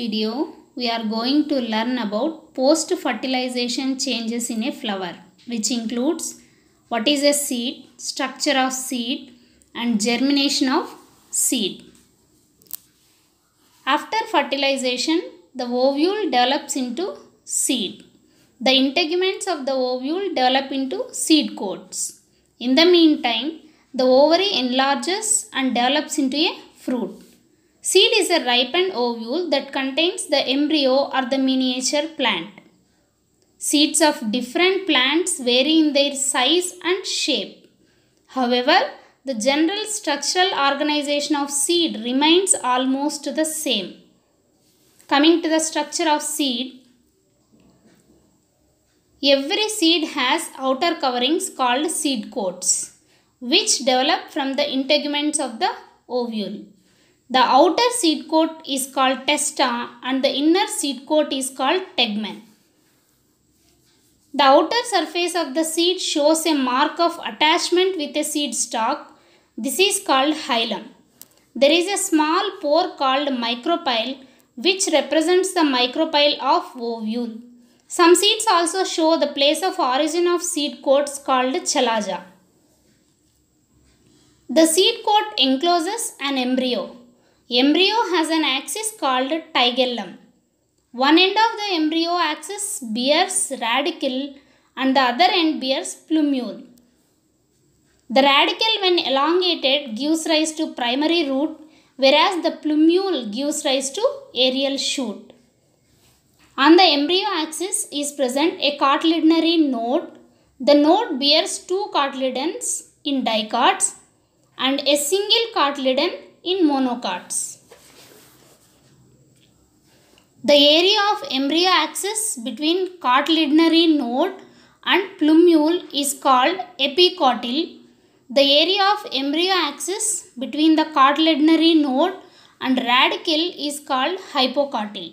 video, we are going to learn about post-fertilization changes in a flower, which includes what is a seed, structure of seed and germination of seed. After fertilization, the ovule develops into seed. The integuments of the ovule develop into seed coats. In the meantime, the ovary enlarges and develops into a fruit. Seed is a ripened ovule that contains the embryo or the miniature plant. Seeds of different plants vary in their size and shape. However, the general structural organization of seed remains almost the same. Coming to the structure of seed, every seed has outer coverings called seed coats, which develop from the integuments of the ovule. The outer seed coat is called testa and the inner seed coat is called tegmen. The outer surface of the seed shows a mark of attachment with a seed stalk. This is called hilum. There is a small pore called micropyle which represents the micropyle of ovule. Some seeds also show the place of origin of seed coats called chalaja. The seed coat encloses an embryo. Embryo has an axis called tigellum. One end of the embryo axis bears radicle and the other end bears plumule. The radical when elongated gives rise to primary root whereas the plumule gives rise to aerial shoot. On the embryo axis is present a cotyledonary node. The node bears two cotyledons in dicots and a single cotyledon in monocots. The area of embryo axis between cotyledonary node and plumule is called epicotyl. The area of embryo axis between the cotyledonary node and radical is called hypocotyl.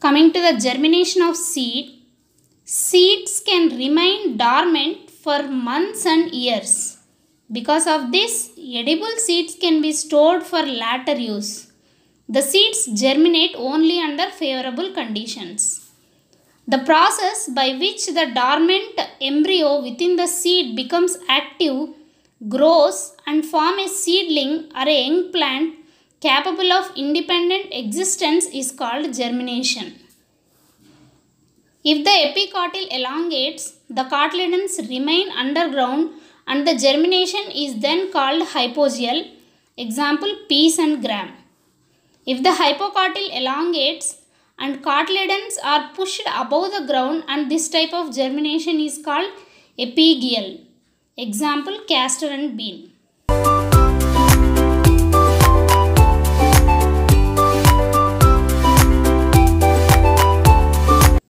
Coming to the germination of seed, seeds can remain dormant for months and years. Because of this, edible seeds can be stored for later use. The seeds germinate only under favorable conditions. The process by which the dormant embryo within the seed becomes active, grows and forms a seedling or a young plant capable of independent existence is called germination. If the epicotyl elongates, the cotyledons remain underground and the germination is then called hypogial. example peas and gram if the hypocotyl elongates and cotyledons are pushed above the ground and this type of germination is called epigeal example castor and bean